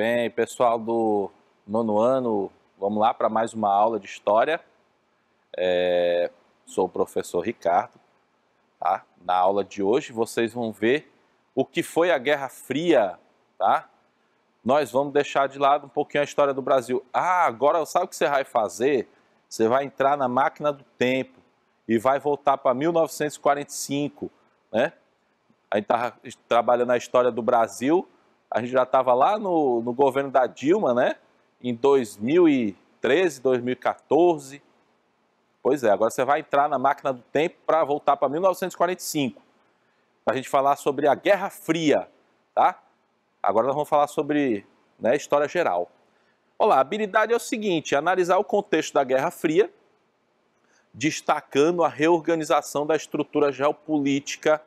bem? Pessoal do nono ano, vamos lá para mais uma aula de História. É, sou o professor Ricardo. Tá? Na aula de hoje vocês vão ver o que foi a Guerra Fria. Tá? Nós vamos deixar de lado um pouquinho a história do Brasil. Ah, agora sabe o que você vai fazer? Você vai entrar na máquina do tempo e vai voltar para 1945, né? A gente estava trabalhando a história do Brasil a gente já estava lá no, no governo da Dilma, né? Em 2013, 2014. Pois é, agora você vai entrar na máquina do tempo para voltar para 1945, para a gente falar sobre a Guerra Fria, tá? Agora nós vamos falar sobre né, história geral. Olá, a habilidade é o seguinte: analisar o contexto da Guerra Fria, destacando a reorganização da estrutura geopolítica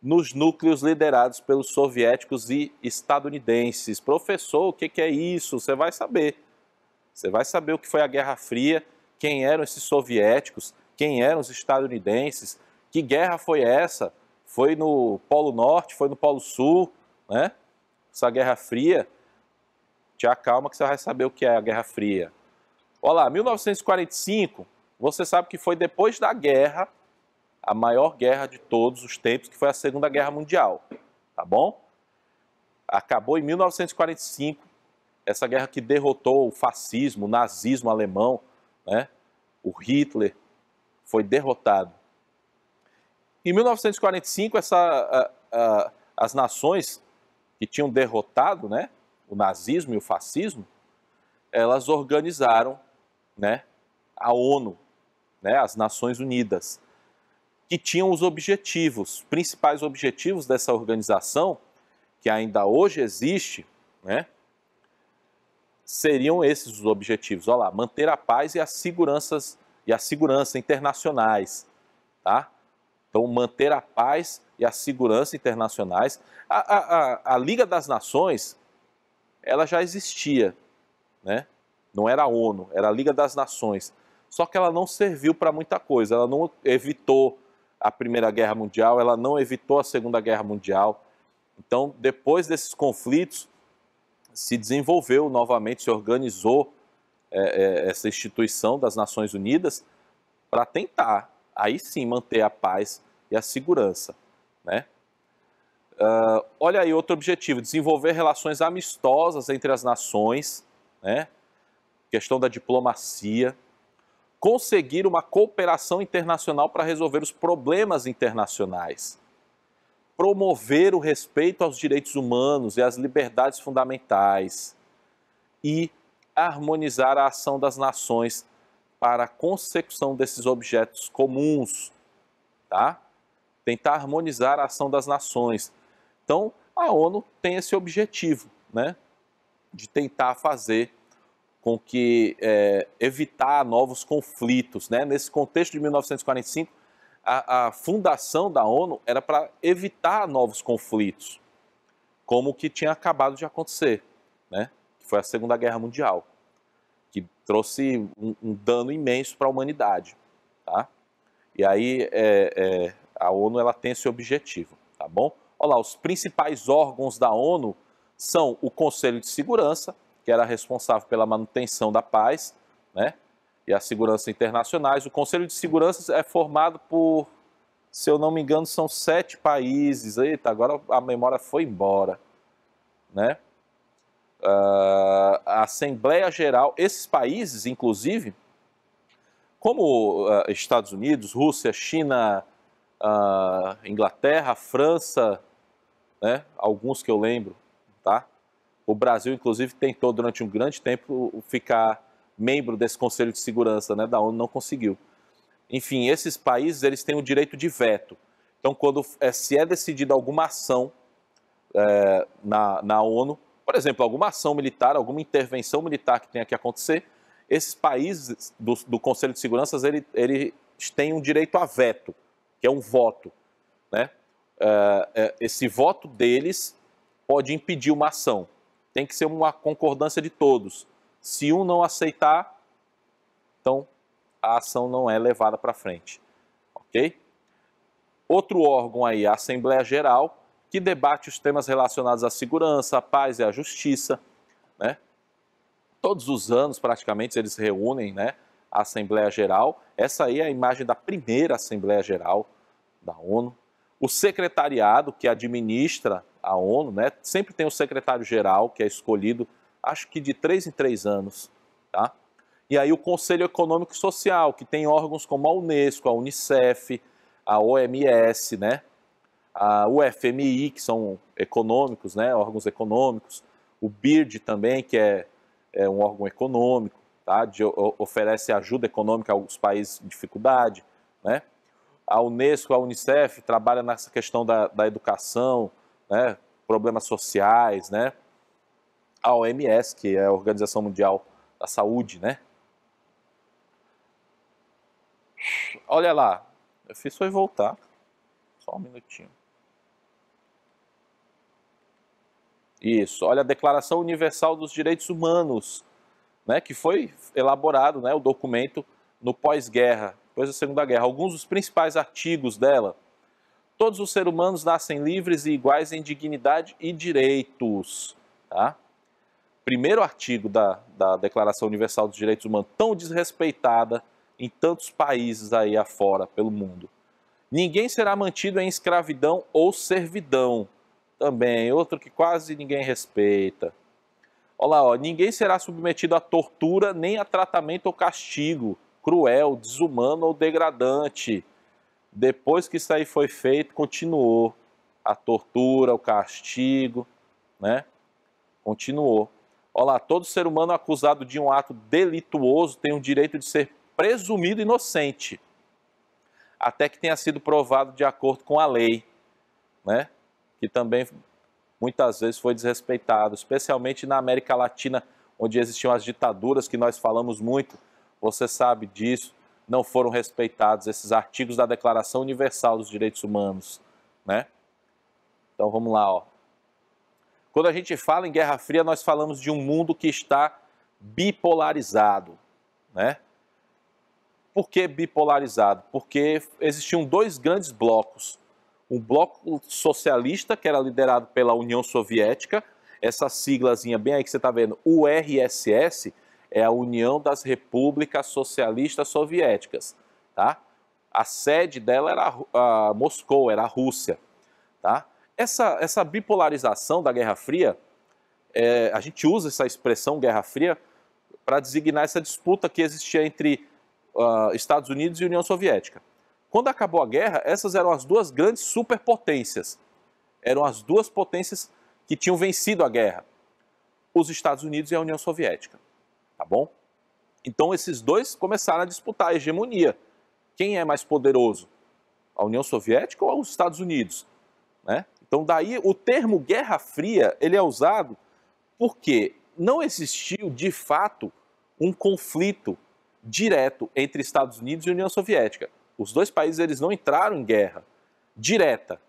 nos núcleos liderados pelos soviéticos e estadunidenses. Professor, o que, é isso? Você vai saber. Você vai saber o que foi a Guerra Fria, quem eram esses soviéticos, quem eram os estadunidenses, que guerra foi essa? Foi no Polo Norte, foi no Polo Sul, né? Essa Guerra Fria. Te acalma que você vai saber o que é a Guerra Fria. Olha lá, 1945, você sabe que foi depois da guerra a maior guerra de todos os tempos, que foi a Segunda Guerra Mundial, tá bom? Acabou em 1945, essa guerra que derrotou o fascismo, o nazismo alemão, né? O Hitler foi derrotado. Em 1945, essa, a, a, as nações que tinham derrotado né, o nazismo e o fascismo, elas organizaram né, a ONU, né, as Nações Unidas que tinham os objetivos, principais objetivos dessa organização, que ainda hoje existe, né? Seriam esses os objetivos. Olha lá, manter a paz e as seguranças e a segurança internacionais, tá? Então, manter a paz e a segurança internacionais. A, a, a, a Liga das Nações, ela já existia, né? Não era a ONU, era a Liga das Nações. Só que ela não serviu para muita coisa, ela não evitou a Primeira Guerra Mundial, ela não evitou a Segunda Guerra Mundial. Então, depois desses conflitos, se desenvolveu novamente, se organizou é, é, essa instituição das Nações Unidas para tentar, aí sim, manter a paz e a segurança. Né? Uh, olha aí outro objetivo: desenvolver relações amistosas entre as nações, né? questão da diplomacia conseguir uma cooperação internacional para resolver os problemas internacionais, promover o respeito aos direitos humanos e às liberdades fundamentais e harmonizar a ação das nações para a consecução desses objetos comuns, tá? Tentar harmonizar a ação das nações. Então, a ONU tem esse objetivo, né? De tentar fazer com que é, evitar novos conflitos. Né? Nesse contexto de 1945, a, a fundação da ONU era para evitar novos conflitos, como o que tinha acabado de acontecer, né? que foi a Segunda Guerra Mundial, que trouxe um, um dano imenso para a humanidade. Tá? E aí é, é, a ONU ela tem esse objetivo, tá bom? Olha lá, os principais órgãos da ONU são o Conselho de Segurança, que era responsável pela manutenção da paz né, e a segurança internacionais. O Conselho de Segurança é formado por, se eu não me engano, são sete países. Eita, agora a memória foi embora. Né? Uh, a Assembleia Geral, esses países, inclusive, como uh, Estados Unidos, Rússia, China, uh, Inglaterra, França, né, alguns que eu lembro, o Brasil, inclusive, tentou durante um grande tempo ficar membro desse Conselho de Segurança né, da ONU, não conseguiu. Enfim, esses países eles têm o direito de veto. Então, quando é, se é decidida alguma ação é, na, na ONU, por exemplo, alguma ação militar, alguma intervenção militar que tenha que acontecer, esses países do, do Conselho de Segurança ele, eles têm um direito a veto, que é um voto. Né? É, esse voto deles pode impedir uma ação tem que ser uma concordância de todos. Se um não aceitar, então a ação não é levada para frente, ok? Outro órgão aí, a Assembleia Geral, que debate os temas relacionados à segurança, à paz e à justiça, né? Todos os anos, praticamente, eles reúnem, né? A Assembleia Geral. Essa aí é a imagem da primeira Assembleia Geral da ONU. O secretariado que administra a ONU, né, sempre tem o um secretário-geral que é escolhido, acho que de três em três anos, tá? E aí o Conselho Econômico e Social, que tem órgãos como a Unesco, a Unicef, a OMS, né, a UFMI, que são econômicos, né, órgãos econômicos, o BIRD também, que é, é um órgão econômico, tá, de, oferece ajuda econômica aos países em dificuldade, né, a Unesco, a Unicef trabalha nessa questão da, da educação, né, problemas sociais, né? A OMS, que é a Organização Mundial da Saúde, né? Olha lá, eu fiz foi voltar. Só um minutinho. Isso, olha a Declaração Universal dos Direitos Humanos, né, que foi elaborado, né, o documento no pós-guerra, depois da Segunda Guerra. Alguns dos principais artigos dela, Todos os seres humanos nascem livres e iguais em dignidade e direitos. Tá? Primeiro artigo da, da Declaração Universal dos Direitos Humanos, tão desrespeitada em tantos países aí afora, pelo mundo. Ninguém será mantido em escravidão ou servidão. Também, outro que quase ninguém respeita. Olha lá, ó, ninguém será submetido a tortura nem a tratamento ou castigo cruel, desumano ou degradante depois que isso aí foi feito, continuou a tortura, o castigo, né? Continuou. Olha lá, todo ser humano acusado de um ato delituoso tem o direito de ser presumido inocente, até que tenha sido provado de acordo com a lei, né? Que também muitas vezes foi desrespeitado, especialmente na América Latina, onde existiam as ditaduras que nós falamos muito. Você sabe disso não foram respeitados esses artigos da Declaração Universal dos Direitos Humanos, né? Então vamos lá, ó. Quando a gente fala em Guerra Fria, nós falamos de um mundo que está bipolarizado, né? Por que bipolarizado? Porque existiam dois grandes blocos. Um bloco socialista, que era liderado pela União Soviética, essa siglazinha bem aí que você está vendo, URSS, é a União das Repúblicas Socialistas Soviéticas, tá? A sede dela era a, Moscou, era a Rússia, tá? Essa, essa bipolarização da Guerra Fria, é, a gente usa essa expressão Guerra Fria para designar essa disputa que existia entre uh, Estados Unidos e União Soviética. Quando acabou a guerra, essas eram as duas grandes superpotências. Eram as duas potências que tinham vencido a guerra: os Estados Unidos e a União Soviética tá bom? Então esses dois começaram a disputar a hegemonia. Quem é mais poderoso? A União Soviética ou os Estados Unidos? Né? Então daí o termo Guerra Fria ele é usado porque não existiu de fato um conflito direto entre Estados Unidos e União Soviética. Os dois países eles não entraram em guerra direta,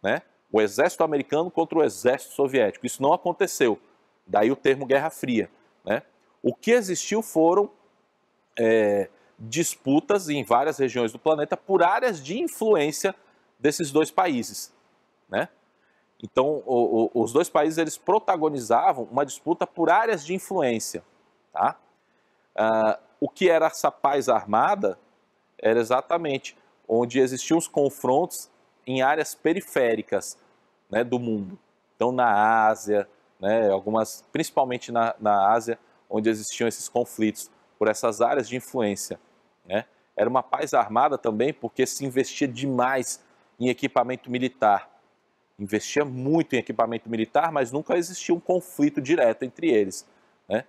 né? O exército americano contra o exército soviético. Isso não aconteceu. Daí o termo Guerra Fria, né? O que existiu foram é, disputas em várias regiões do planeta por áreas de influência desses dois países, né? Então, o, o, os dois países eles protagonizavam uma disputa por áreas de influência, tá? Ah, o que era essa paz armada era exatamente onde existiam os confrontos em áreas periféricas né, do mundo. Então, na Ásia, né, algumas, principalmente na, na Ásia, onde existiam esses conflitos, por essas áreas de influência. Né? Era uma paz armada também porque se investia demais em equipamento militar. Investia muito em equipamento militar, mas nunca existia um conflito direto entre eles. Né?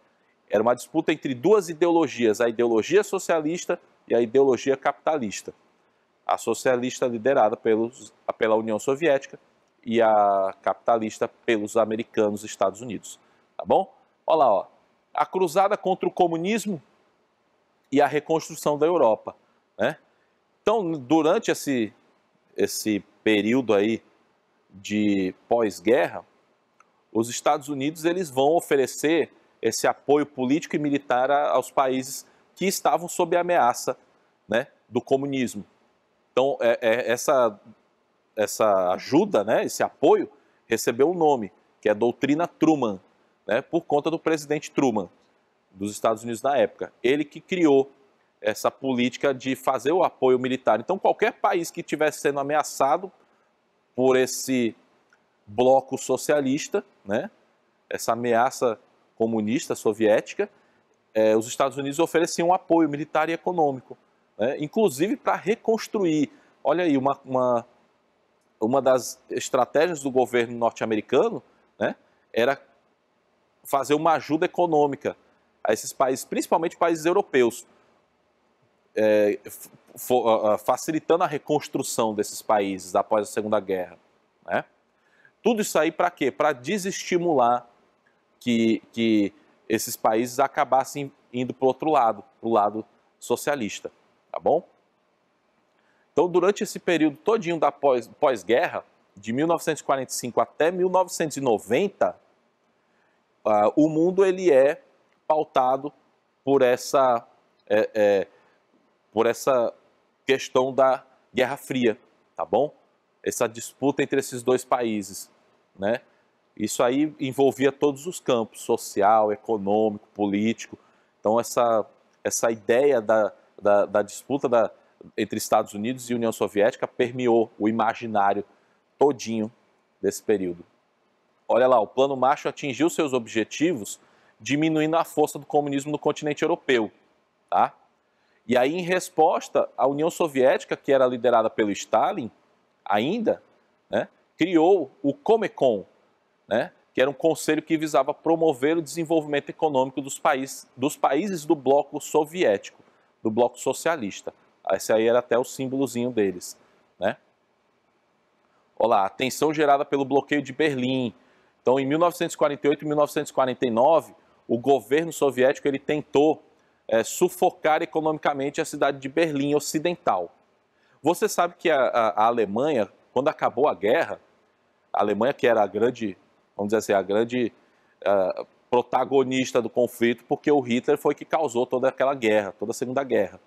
Era uma disputa entre duas ideologias, a ideologia socialista e a ideologia capitalista. A socialista liderada pelos, pela União Soviética e a capitalista pelos americanos e Estados Unidos. Tá bom? Olha lá, ó a cruzada contra o comunismo e a reconstrução da Europa. Né? Então, durante esse, esse período aí de pós-guerra, os Estados Unidos eles vão oferecer esse apoio político e militar aos países que estavam sob a ameaça né, do comunismo. Então, é, é, essa, essa ajuda, né, esse apoio, recebeu um nome, que é a Doutrina Truman, né, por conta do presidente Truman, dos Estados Unidos na época. Ele que criou essa política de fazer o apoio militar. Então, qualquer país que estivesse sendo ameaçado por esse bloco socialista, né, essa ameaça comunista soviética, é, os Estados Unidos ofereciam apoio militar e econômico, né, inclusive para reconstruir. Olha aí, uma, uma, uma das estratégias do governo norte-americano né, era fazer uma ajuda econômica a esses países, principalmente países europeus, é, facilitando a reconstrução desses países após a Segunda Guerra. Né? Tudo isso aí para quê? Para desestimular que, que esses países acabassem indo para o outro lado, para o lado socialista, tá bom? Então, durante esse período todinho da pós-guerra, pós de 1945 até 1990, ah, o mundo ele é pautado por essa, é, é, por essa questão da Guerra Fria, tá bom? Essa disputa entre esses dois países, né? Isso aí envolvia todos os campos, social, econômico, político. Então essa, essa ideia da, da, da disputa da, entre Estados Unidos e União Soviética permeou o imaginário todinho desse período. Olha lá, o Plano Macho atingiu seus objetivos diminuindo a força do comunismo no continente europeu, tá? E aí, em resposta, a União Soviética, que era liderada pelo Stalin, ainda, né, criou o Comecon, né, que era um conselho que visava promover o desenvolvimento econômico dos países, dos países do bloco soviético, do bloco socialista. Esse aí era até o símbolozinho deles. Né? Olha lá, a tensão gerada pelo bloqueio de Berlim, então, em 1948 e 1949, o governo soviético ele tentou é, sufocar economicamente a cidade de Berlim Ocidental. Você sabe que a, a, a, Alemanha, quando acabou a guerra, a Alemanha que era a grande, vamos dizer assim, a grande uh, protagonista do conflito, porque o Hitler foi que causou toda aquela guerra, toda a Segunda Guerra.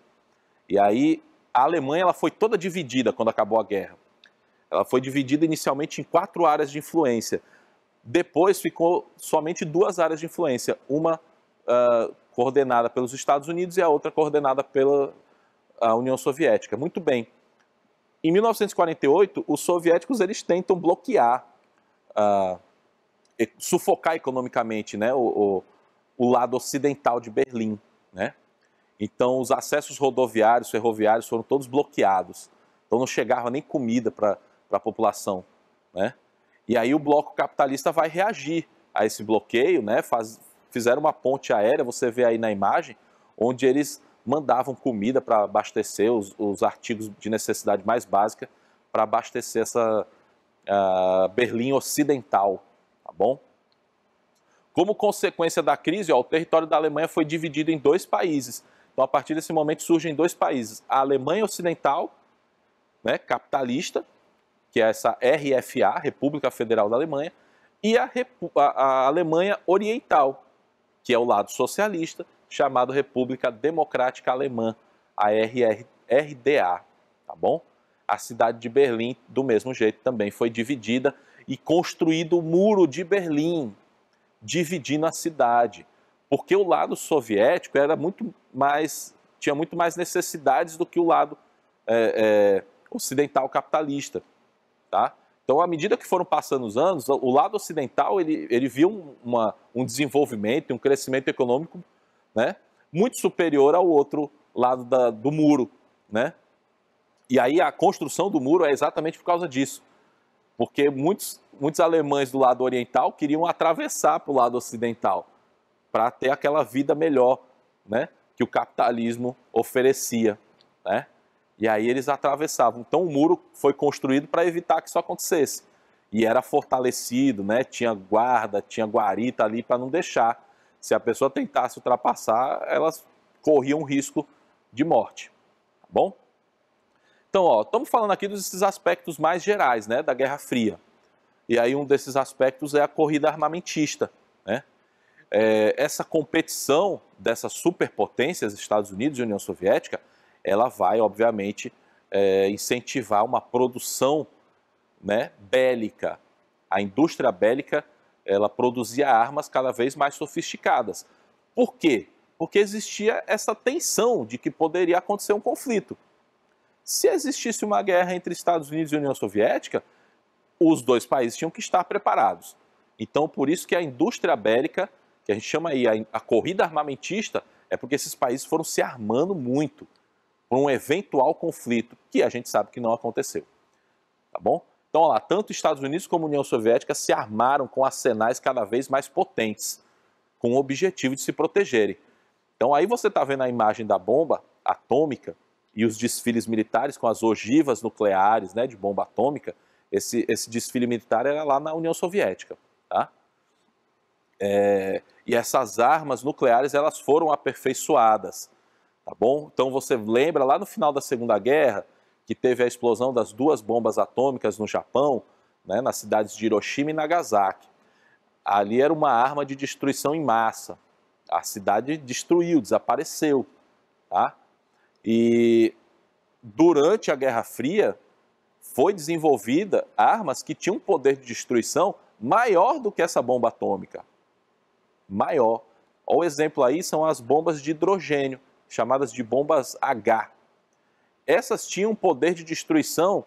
E aí a Alemanha ela foi toda dividida quando acabou a guerra. Ela foi dividida inicialmente em quatro áreas de influência. Depois ficou somente duas áreas de influência, uma uh, coordenada pelos Estados Unidos e a outra coordenada pela União Soviética. Muito bem. Em 1948, os soviéticos eles tentam bloquear, uh, sufocar economicamente né, o, o, o lado ocidental de Berlim. Né? Então, os acessos rodoviários, ferroviários foram todos bloqueados. Então, não chegava nem comida para a população. Né? E aí o bloco capitalista vai reagir a esse bloqueio, né? Faz, fizeram uma ponte aérea, você vê aí na imagem, onde eles mandavam comida para abastecer os, os, artigos de necessidade mais básica para abastecer essa uh, Berlim Ocidental, tá bom? Como consequência da crise, ó, o território da Alemanha foi dividido em dois países. Então, a partir desse momento surgem dois países: a Alemanha Ocidental, né, capitalista, que é essa RFA, República Federal da Alemanha, e a, Repu a, a Alemanha Oriental, que é o lado socialista, chamado República Democrática Alemã, a RR, RDA, tá bom? A cidade de Berlim, do mesmo jeito, também foi dividida e construído o Muro de Berlim, dividindo a cidade, porque o lado soviético era muito mais tinha muito mais necessidades do que o lado é, é, ocidental capitalista. Tá? Então, à medida que foram passando os anos, o lado ocidental ele, ele viu uma, um desenvolvimento, um crescimento econômico né, muito superior ao outro lado da, do muro. Né? E aí a construção do muro é exatamente por causa disso. Porque muitos, muitos alemães do lado oriental queriam atravessar para o lado ocidental para ter aquela vida melhor né, que o capitalismo oferecia. Né? E aí eles atravessavam. Então o muro foi construído para evitar que isso acontecesse. E era fortalecido, né? Tinha guarda, tinha guarita ali para não deixar. Se a pessoa tentasse ultrapassar, elas corriam risco de morte. Tá bom? Então, ó, estamos falando aqui desses aspectos mais gerais, né, da Guerra Fria. E aí um desses aspectos é a corrida armamentista, né? É, essa competição dessas superpotências, Estados Unidos e União Soviética, ela vai, obviamente, é, incentivar uma produção né, bélica. A indústria bélica ela produzia armas cada vez mais sofisticadas. Por quê? Porque existia essa tensão de que poderia acontecer um conflito. Se existisse uma guerra entre Estados Unidos e União Soviética, os dois países tinham que estar preparados. Então, por isso que a indústria bélica, que a gente chama aí a, a corrida armamentista, é porque esses países foram se armando muito para um eventual conflito, que a gente sabe que não aconteceu. Tá bom? Então, olha lá, tanto Estados Unidos como União Soviética se armaram com arsenais cada vez mais potentes, com o objetivo de se protegerem. Então, aí você está vendo a imagem da bomba atômica e os desfiles militares com as ogivas nucleares né, de bomba atômica. Esse, esse desfile militar era lá na União Soviética. Tá? É, e essas armas nucleares elas foram aperfeiçoadas tá bom? Então você lembra lá no final da Segunda Guerra que teve a explosão das duas bombas atômicas no Japão, né, nas cidades de Hiroshima e Nagasaki. Ali era uma arma de destruição em massa. A cidade destruiu, desapareceu, tá? E durante a Guerra Fria foi desenvolvida armas que tinham um poder de destruição maior do que essa bomba atômica. Maior. O exemplo aí são as bombas de hidrogênio chamadas de bombas H. Essas tinham um poder de destruição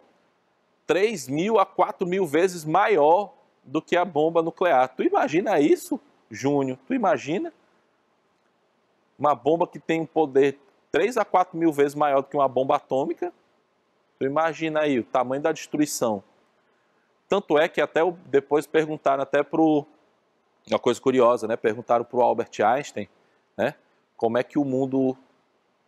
3 mil a 4 mil vezes maior do que a bomba nuclear. Tu imagina isso, Júnior? Tu imagina? Uma bomba que tem um poder 3 a 4 mil vezes maior do que uma bomba atômica. Tu imagina aí o tamanho da destruição. Tanto é que até depois perguntaram até para uma coisa curiosa, né? Perguntaram para o Albert Einstein, né? Como é que o mundo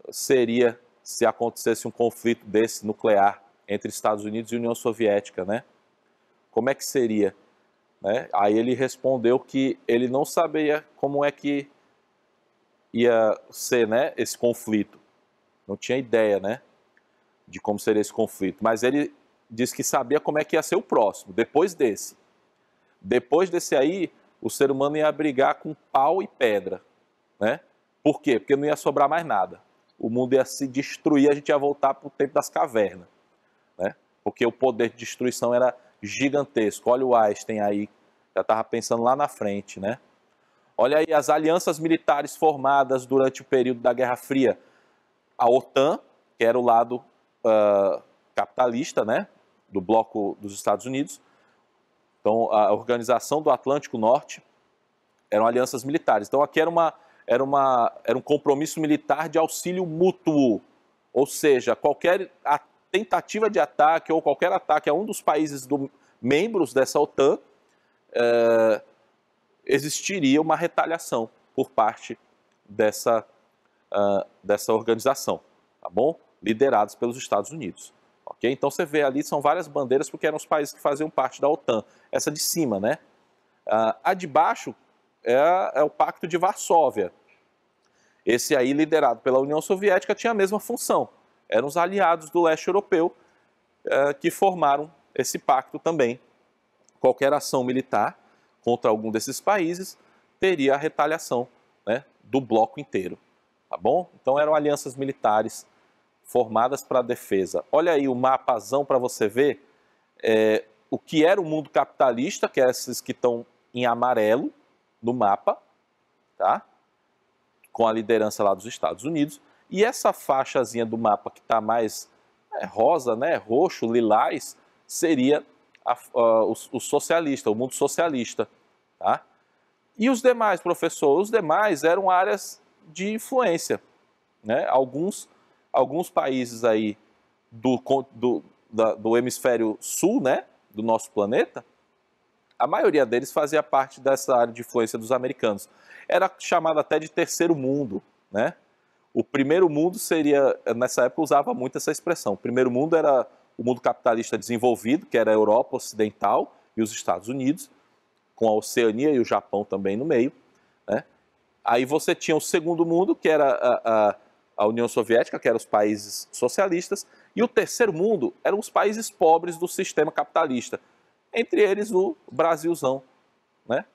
seria se acontecesse um conflito desse nuclear entre Estados Unidos e União Soviética, né? Como é que seria? Né? Aí ele respondeu que ele não sabia como é que ia ser, né, esse conflito. Não tinha ideia, né, de como seria esse conflito. Mas ele disse que sabia como é que ia ser o próximo, depois desse. Depois desse aí, o ser humano ia brigar com pau e pedra, né? Por quê? Porque não ia sobrar mais nada o mundo ia se destruir, a gente ia voltar para o tempo das cavernas, né? Porque o poder de destruição era gigantesco. Olha o Einstein aí, já estava pensando lá na frente, né? Olha aí as alianças militares formadas durante o período da Guerra Fria. A OTAN, que era o lado uh, capitalista, né? Do bloco dos Estados Unidos. Então, a Organização do Atlântico Norte eram alianças militares. Então, aqui era uma era, uma, era um compromisso militar de auxílio mútuo, ou seja, qualquer tentativa de ataque ou qualquer ataque a um dos países do, membros dessa OTAN, é, existiria uma retaliação por parte dessa, uh, dessa organização, tá bom? Liderados pelos Estados Unidos. Okay? Então você vê ali, são várias bandeiras, porque eram os países que faziam parte da OTAN. Essa de cima, né? Uh, a de baixo é, é o Pacto de Varsóvia, esse aí, liderado pela União Soviética, tinha a mesma função. Eram os aliados do leste europeu eh, que formaram esse pacto também. Qualquer ação militar contra algum desses países teria a retaliação né, do bloco inteiro. Tá bom? Então eram alianças militares formadas para a defesa. Olha aí o mapazão para você ver é, o que era o mundo capitalista, que é esses que estão em amarelo no mapa, tá? com a liderança lá dos Estados Unidos. E essa faixazinha do mapa que está mais é, rosa, né, roxo, lilás, seria a, a, o, o, socialista, o mundo socialista. Tá? E os demais, professor? Os demais eram áreas de influência. Né? Alguns, alguns países aí do, do, da, do hemisfério sul, né, do nosso planeta, a maioria deles fazia parte dessa área de influência dos americanos era chamado até de terceiro mundo, né? O primeiro mundo seria, nessa época usava muito essa expressão. O primeiro mundo era o mundo capitalista desenvolvido, que era a Europa Ocidental e os Estados Unidos, com a Oceania e o Japão também no meio. Né? Aí você tinha o segundo mundo, que era a, a, a União Soviética, que eram os países socialistas, e o terceiro mundo eram os países pobres do sistema capitalista, entre eles o Brasilzão, né?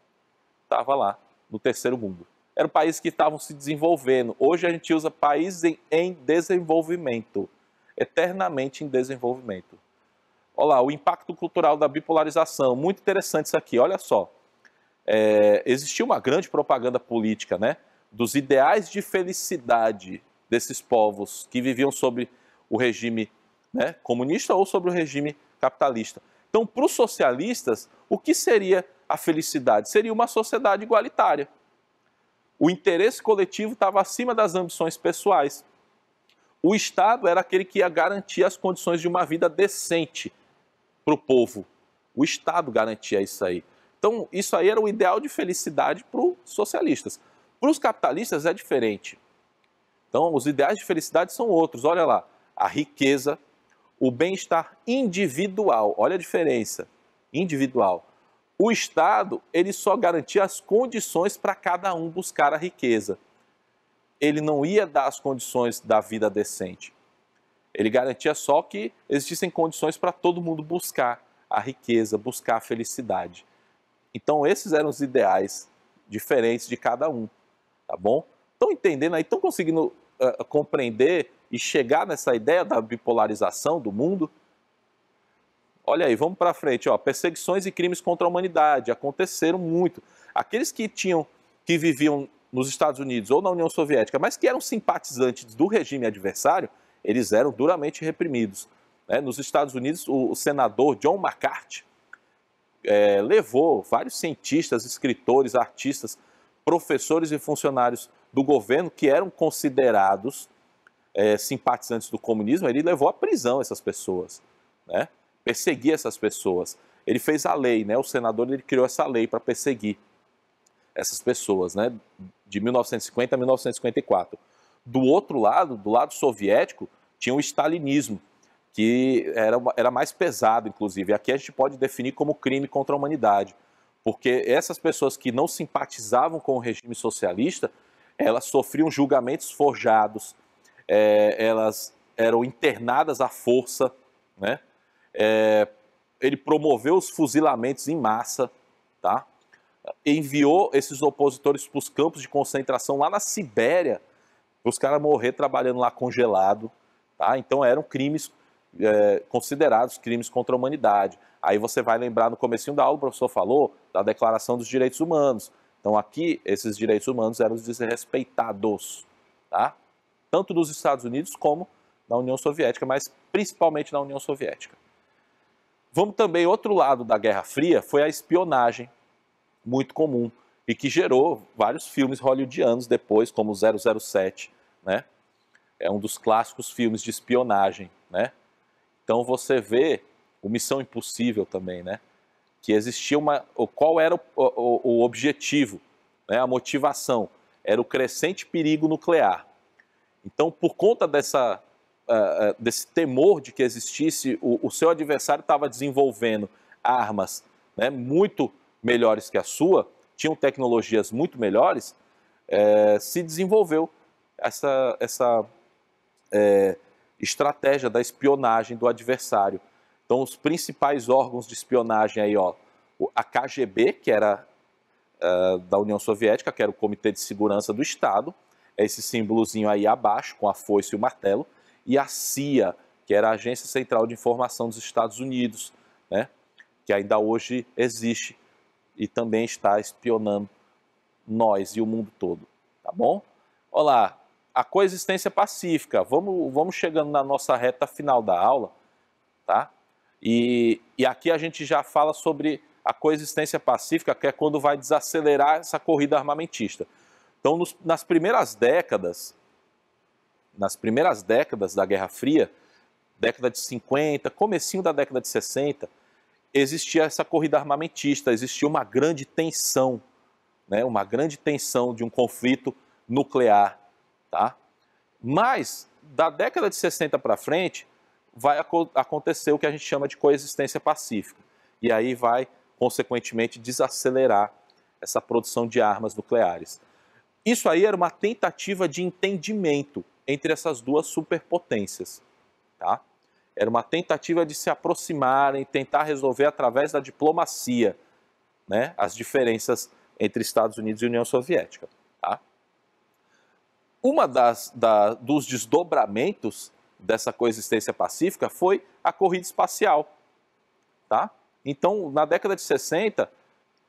Tava lá no terceiro mundo. Eram países que estavam se desenvolvendo. Hoje a gente usa países em, em desenvolvimento, eternamente em desenvolvimento. Olha lá, o impacto cultural da bipolarização. Muito interessante isso aqui, olha só. É, existia uma grande propaganda política, né? Dos ideais de felicidade desses povos que viviam sob o regime né, comunista ou sobre o regime capitalista. Então, para os socialistas, o que seria a felicidade? Seria uma sociedade igualitária. O interesse coletivo estava acima das ambições pessoais. O Estado era aquele que ia garantir as condições de uma vida decente para o povo. O Estado garantia isso aí. Então, isso aí era o ideal de felicidade para os socialistas. Para os capitalistas é diferente. Então, os ideais de felicidade são outros. Olha lá, a riqueza, o bem-estar individual. Olha a diferença. Individual. O Estado ele só garantia as condições para cada um buscar a riqueza. Ele não ia dar as condições da vida decente. Ele garantia só que existissem condições para todo mundo buscar a riqueza, buscar a felicidade. Então esses eram os ideais diferentes de cada um, tá bom? Estão entendendo aí? Estão conseguindo uh, compreender e chegar nessa ideia da bipolarização do mundo? Olha aí, vamos para frente, ó, perseguições e crimes contra a humanidade aconteceram muito. Aqueles que tinham que viviam nos Estados Unidos ou na União Soviética, mas que eram simpatizantes do regime adversário, eles eram duramente reprimidos. Né? Nos Estados Unidos, o senador John McCarthy é, levou vários cientistas, escritores, artistas, professores e funcionários do governo que eram considerados é, simpatizantes do comunismo, ele levou à prisão essas pessoas. Né? perseguir essas pessoas. Ele fez a lei, né? O senador ele criou essa lei para perseguir essas pessoas, né? De 1950 a 1954. Do outro lado, do lado soviético, tinha o stalinismo, que era, era mais pesado, inclusive. Aqui a gente pode definir como crime contra a humanidade, porque essas pessoas que não simpatizavam com o regime socialista, elas sofriam julgamentos forjados, é, elas eram internadas à força, né? É, ele promoveu os fuzilamentos em massa, tá? enviou esses opositores para os campos de concentração lá na Sibéria, para os caras morrer trabalhando lá congelado. Tá? Então eram crimes é, considerados crimes contra a humanidade. Aí você vai lembrar no comecinho da aula, o professor falou da Declaração dos Direitos Humanos. Então aqui esses direitos humanos eram desrespeitados, tá? tanto dos Estados Unidos como na União Soviética, mas principalmente na União Soviética. Vamos também, outro lado da Guerra Fria foi a espionagem, muito comum, e que gerou vários filmes hollywoodianos depois, como 007, né? É um dos clássicos filmes de espionagem, né? Então você vê o Missão Impossível também, né? Que existia uma... Qual era o, o, o objetivo, né? a motivação? Era o crescente perigo nuclear. Então, por conta dessa ah, ah, desse temor de que existisse, o, o seu adversário estava desenvolvendo armas né, muito melhores que a sua, tinham tecnologias muito melhores, é, se desenvolveu essa, essa é, estratégia da espionagem do adversário. Então, os principais órgãos de espionagem aí, ó, a KGB, que era é, da União Soviética, que era o Comitê de Segurança do Estado, é esse símbolozinho aí abaixo, com a foice e o martelo e a CIA, que era a Agência Central de Informação dos Estados Unidos, né, que ainda hoje existe e também está espionando nós e o mundo todo, tá bom? Olá, a coexistência pacífica. Vamos, vamos chegando na nossa reta final da aula, tá? E, e aqui a gente já fala sobre a coexistência pacífica, que é quando vai desacelerar essa corrida armamentista. Então, nos, nas primeiras décadas, nas primeiras décadas da Guerra Fria, década de 50, comecinho da década de 60, existia essa corrida armamentista, existia uma grande tensão, né, uma grande tensão de um conflito nuclear, tá? Mas da década de 60 para frente vai acontecer o que a gente chama de coexistência pacífica. E aí vai consequentemente desacelerar essa produção de armas nucleares. Isso aí era uma tentativa de entendimento entre essas duas superpotências. Tá? Era uma tentativa de se aproximarem, tentar resolver através da diplomacia né, as diferenças entre Estados Unidos e União Soviética. Tá? Uma das da, dos desdobramentos dessa coexistência pacífica foi a corrida espacial. Tá? Então, na década de 60,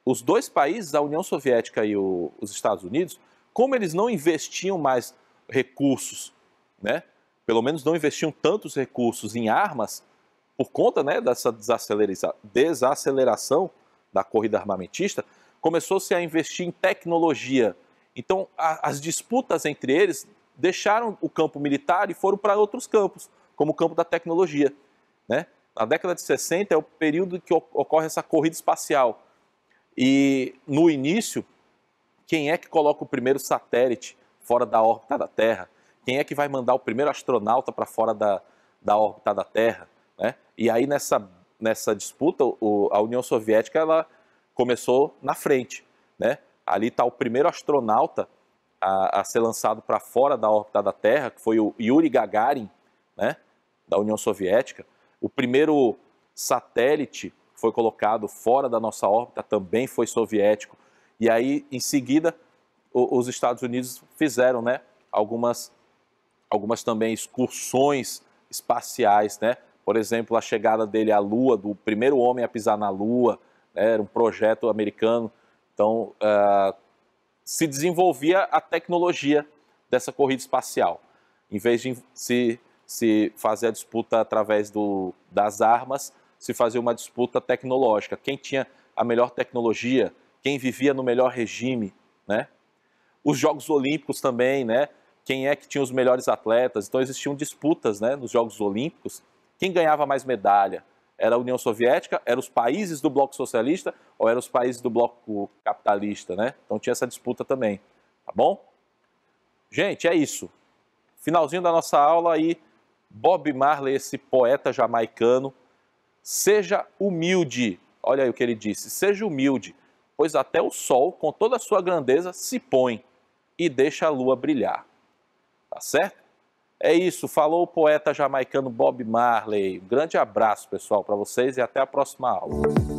os dois países, a União Soviética e o, os Estados Unidos, como eles não investiam mais recursos, né? Pelo menos não investiam tantos recursos em armas por conta né, dessa desaceleração da corrida armamentista, começou-se a investir em tecnologia. Então, a, as disputas entre eles deixaram o campo militar e foram para outros campos, como o campo da tecnologia. Né? A década de 60 é o período que ocorre essa corrida espacial. E, no início, quem é que coloca o primeiro satélite fora da órbita da Terra? Quem é que vai mandar o primeiro astronauta para fora da, da órbita da Terra? Né? E aí nessa, nessa disputa, o, a União Soviética ela começou na frente. Né? Ali está o primeiro astronauta a, a ser lançado para fora da órbita da Terra, que foi o Yuri Gagarin, né? da União Soviética. O primeiro satélite foi colocado fora da nossa órbita, também foi soviético. E aí, em seguida, os Estados Unidos fizeram, né? Algumas, algumas também excursões espaciais, né? Por exemplo, a chegada dele à Lua, do primeiro homem a pisar na Lua, né? era um projeto americano. Então, uh, se desenvolvia a tecnologia dessa corrida espacial. Em vez de se, se fazer a disputa através do, das armas, se fazia uma disputa tecnológica. Quem tinha a melhor tecnologia, quem vivia no melhor regime, né? os Jogos Olímpicos também, né? Quem é que tinha os melhores atletas? Então existiam disputas, né, nos Jogos Olímpicos. Quem ganhava mais medalha? Era a União Soviética, eram os países do bloco socialista ou eram os países do bloco capitalista, né? Então tinha essa disputa também, tá bom? Gente, é isso. Finalzinho da nossa aula aí, Bob Marley, esse poeta jamaicano, seja humilde. Olha aí o que ele disse: seja humilde, pois até o sol, com toda a sua grandeza, se põe e deixa a lua brilhar. Tá certo? É isso, falou o poeta jamaicano Bob Marley. Um grande abraço, pessoal, para vocês e até a próxima aula.